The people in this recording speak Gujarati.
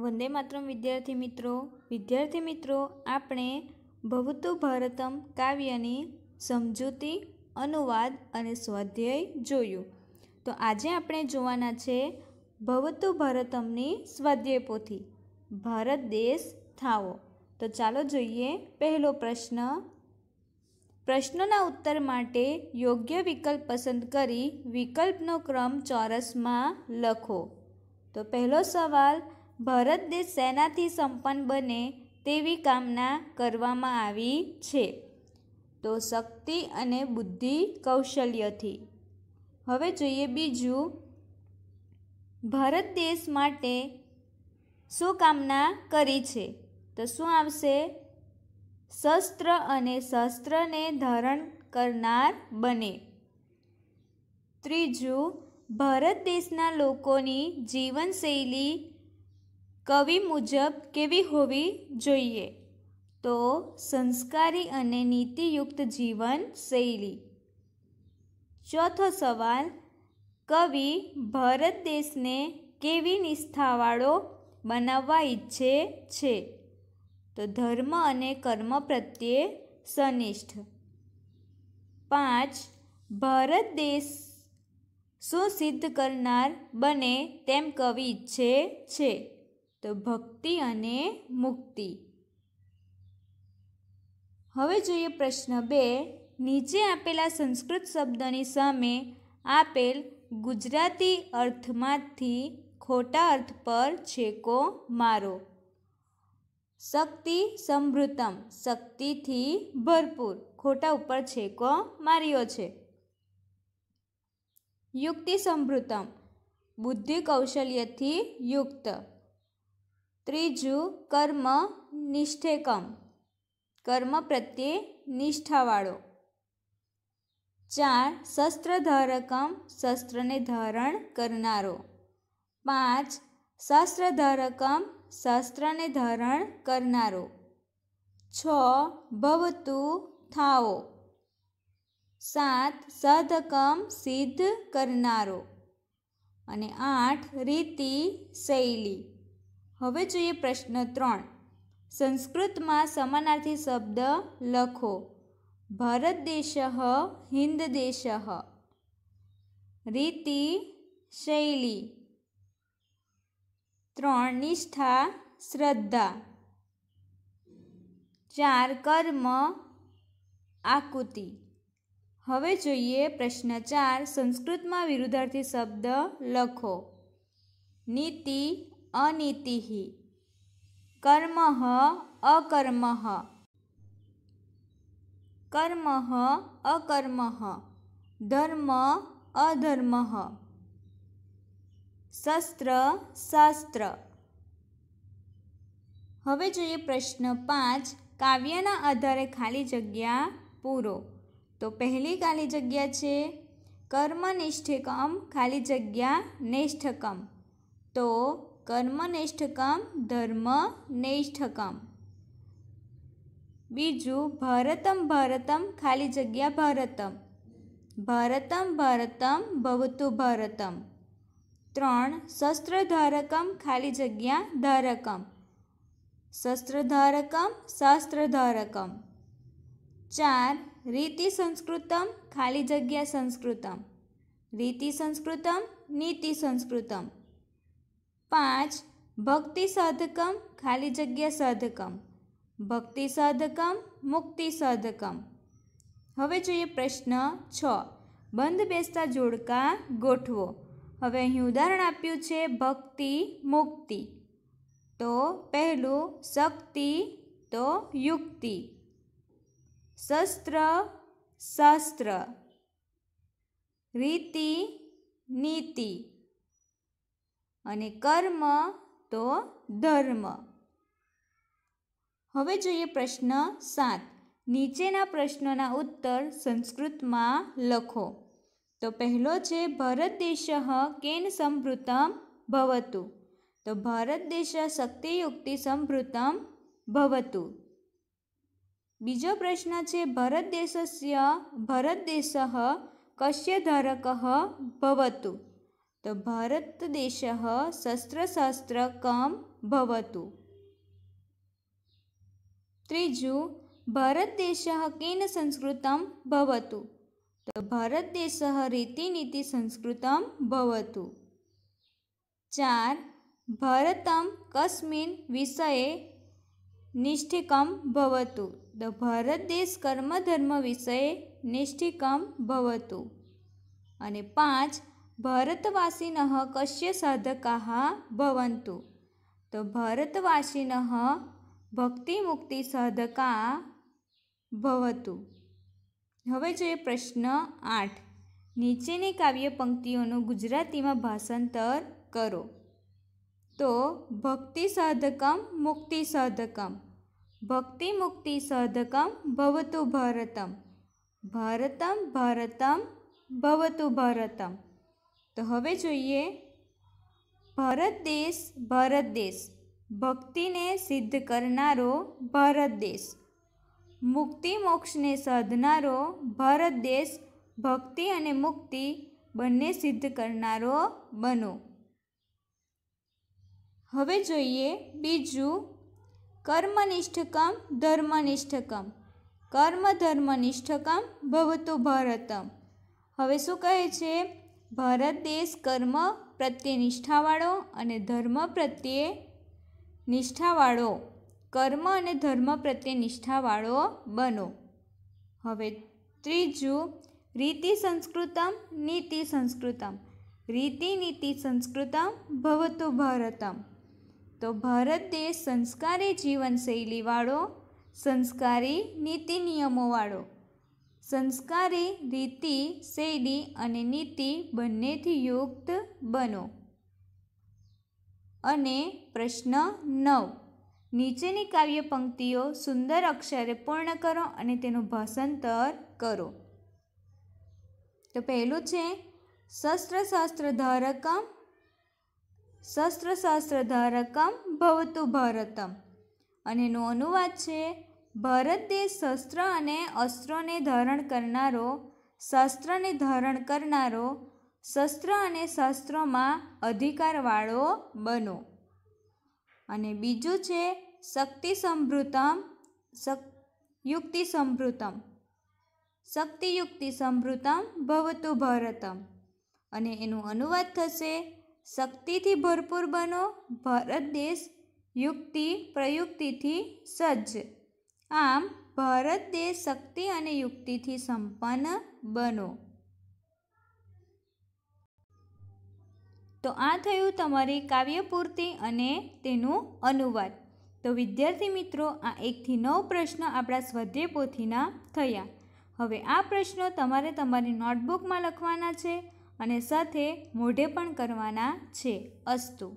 વંદે માતરમ વિદ્યાર્થી મિત્રો વિદ્યાર્થી મિત્રો આપણે ભવતુ ભારતમ કાવ્યની સમજૂતી અનુવાદ અને સ્વાધ્યાય જોયું તો આજે આપણે જોવાના છે ભવતુ ભારતમની સ્વાધ્યાય પોથી ભારત દેશ થાવો તો ચાલો જોઈએ પહેલો પ્રશ્ન પ્રશ્નોના ઉત્તર માટે યોગ્ય વિકલ્પ પસંદ કરી વિકલ્પનો ક્રમ ચોરસમાં લખો તો પહેલો સવાલ ભારત દેશ સેનાથી સંપન્ન બને તેવી કામના કરવામાં આવી છે તો શક્તિ અને બુદ્ધિ કૌશલ્યથી હવે જોઈએ બીજું ભારત દેશ માટે શું કામના કરી છે તો શું આવશે શસ્ત્ર અને શસ્ત્રને ધારણ કરનાર બને ત્રીજું ભારત દેશના લોકોની જીવનશૈલી કવિ મુજબ કેવી હોવી જોઈએ તો સંસ્કારી અને નીતિયુક્ત જીવન શૈલી ચોથો સવાલ કવિ ભારત દેશને કેવી નિષ્ઠાવાળો બનાવવા ઈચ્છે છે તો ધર્મ અને કર્મ પ્રત્યે સનિષ્ઠ પાંચ ભારત દેશ શું સિદ્ધ કરનાર બને તેમ કવિ ઈચ્છે છે તો ભક્તિ અને મુક્તિ હવે જોઈએ પ્રશ્ન બે નીચે આપેલા સંસ્કૃત શબ્દની સામે આપેલ ગુજરાતી અર્થમાંથી ખોટા અર્થ પર છેકો મારો શક્તિ સમૃતમ શક્તિથી ભરપૂર ખોટા ઉપર છેકો માર્યો છે યુક્તિ સમૃતમ બુદ્ધિ કૌશલ્યથી યુક્ત ત્રીજું કર્મ નિષ્ઠેકમ કર્મ પ્રત્યે નિષ્ઠાવાળો ચાર શસ્ત્ર ધારકમ શસ્ત્રને ધારણ કરનારો પાંચ શસ્ત્ર ધારકમ શસ્ત્રને ધારણ કરનારો છ ભવતુ થાઓ સાત સધકમ સિદ્ધ કરનારો અને આઠ રીતિ શૈલી હવે જોઈએ પ્રશ્ન ત્રણ સંસ્કૃતમાં સમાનાર્થી શબ્દ લખો ભારત દેશ હિન્દ દેશ રીતિ શૈલી ત્રણ નિષ્ઠા શ્રદ્ધા ચાર કર્મ આકૃતિ હવે જોઈએ પ્રશ્ન ચાર સંસ્કૃતમાં વિરુદ્ધાર્થી શબ્દ લખો નીતિ અનિતિ કર્મ અકર્મ કર્મ અકર્મ ધર્મ અધર્મ શસ્ત્ર શાસ્ત્ર હવે જોઈએ પ્રશ્ન પાંચ કાવ્યના આધારે ખાલી જગ્યા પૂરો તો પહેલી ખાલી જગ્યા છે કર્મ નિષ્ઠકમ ખાલી જગ્યા નિષ્ઠકમ તો કર્મનિષ્ઠ કામ બીજું ભારતમ ભારતમ ખાલી જગ્યા ભારતમ ભારતમ ભારતમ ભવતુ ભારતમ ત્રણ શસ્ત્રધારકમ ખાલી જગ્યા ધારકમ શસ્ત્રધારકમ શાસ્ત્રધારકમ ચાર રીતિ સંસ્કૃતમ ખાલી જગ્યા સંસ્કૃતમ રીતિ સંસ્કૃતમ નીતિ સંસ્કૃતમ પાંચ ભક્તિ સાધકમ ખાલી જગ્યા સાધકમ ભક્તિ સાધકમ મુક્તિ સાધકમ હવે જોઈએ પ્રશ્ન છ બંધ બેસતા જોડકા ગોઠવો હવે અહીં ઉદાહરણ આપ્યું છે ભક્તિ મુક્તિ તો પહેલું શક્તિ તો યુક્તિ શસ્ત્ર શાસ્ત્ર રીતિ નીતિ અને કર્મ તો ધર્મ હવે જોઈએ પ્રશ્ન સાત નીચેના પ્રશ્નોના ઉત્તર સંસ્કૃતમાં લખો તો પહેલો છે ભારત દેશ કેન સંભૃતમ ભવતુ તો ભારત દેશ શક્તિયુક્તિ સંભૃતમ ભવતુ બીજો પ્રશ્ન છે ભારત દેશ ભારત દેશ કશ્ય ધારક ભવતું તો ભારતદેશઃ શસ્ત્રશસ્ત્રકમ ભવતુ ત્રીજું ભારતદેશઃ કેન સંસ્કૃતમ ભવતુ તો ભારતદેશઃ રીતિનીતિ સંસ્કૃતમ ભવતુ ચાર ભારતમ કસ્મિન વિષયે નિષ્ઠિકમ ભવતુ ધ ભારત દેશ કર્મધર્મ વિષયે નિષ્ઠિકમ ભવતુ અને પાંચ ભરતવાસિનઃ કશ્ય સાધકા ભવન્તુ તો ભરતવાસિનઃ સાધકા ભવતુ હવે જોઈએ પ્રશ્ન આઠ નીચેની કાવ્ય પંક્તિઓનું ગુજરાતીમાં ભાષાંતર કરો તો ભક્તિ સાધકમ મુક્તિ સાધકમ ભક્તિ મુક્તિ સાધકમ ભવતુ ભારતમ ભારતમ ભારતમ ભવતુ ભારતમ તો હવે જોઈએ ભારત દેશ ભારત દેશ ભક્તિને સિદ્ધ કરનારો ભારત દેશ મુક્તિ મોક્ષને સાધનારો ભારત દેશ ભક્તિ અને મુક્તિ બંને સિદ્ધ કરનારો બનો હવે જોઈએ બીજું કર્મનિષ્ઠકમ ધર્મનિષ્ઠકમ કર્મ ધર્મનિષ્ઠકમ ભવતો ભારતમ હવે શું કહે છે ભારત દેશ કર્મ પ્રત્યે નિષ્ઠાવાળો અને ધર્મ પ્રત્યે નિષ્ઠાવાળો કર્મ અને ધર્મ પ્રત્યે નિષ્ઠાવાળો બનો હવે ત્રીજું રીતિ સંસ્કૃતમ નીતિ સંસ્કૃતમ રીતિ નીતિ સંસ્કૃતમ ભવતુ ભારતમ તો ભારત દેશ સંસ્કારી જીવનશૈલીવાળો સંસ્કારી નીતિ નિયમોવાળો સંસ્કારી રીતિ શૈલી અને નીતિ બંનેથી યુક્ત બનો અને પ્રશ્ન નવ નીચેની કાવ્ય પંક્તિઓ સુંદર અક્ષરે પૂર્ણ કરો અને તેનું ભાષાંતર કરો તો પહેલું છે શસ્ત્ર શાસ્ત્ર ધારકમ શસ્ત્ર શાસ્ત્ર ધારકમ ભવતુ ભારતમ અને એનો અનુવાદ છે ભારત દેશ શસ્ત્ર અને અસ્ત્રોને ધારણ કરનારો શસ્ત્રને ધારણ કરનારો શસ્ત્ર અને શસ્ત્રોમાં અધિકારવાળો બનો અને બીજું છે શક્તિ સમૃદ્ધમ યુક્તિ શક્તિ યુક્તિ સમૃદ્ધમ ભવતુ ભારતમ અને એનું અનુવાદ થશે શક્તિથી ભરપૂર બનો ભારત દેશ યુક્તિ પ્રયુક્તિથી સજ્જ આમ ભારત દેશ શક્તિ અને યુક્તિથી સંપન્ન બનો તો આ થયું તમારી કાવ્યપૂર્તિ અને તેનું અનુવાદ તો વિદ્યાર્થી મિત્રો આ એકથી નવ પ્રશ્ન આપણા સ્વાધ્યાય પોથીના થયા હવે આ પ્રશ્નો તમારે તમારી નોટબુકમાં લખવાના છે અને સાથે મોઢે પણ કરવાના છે અસ્તુ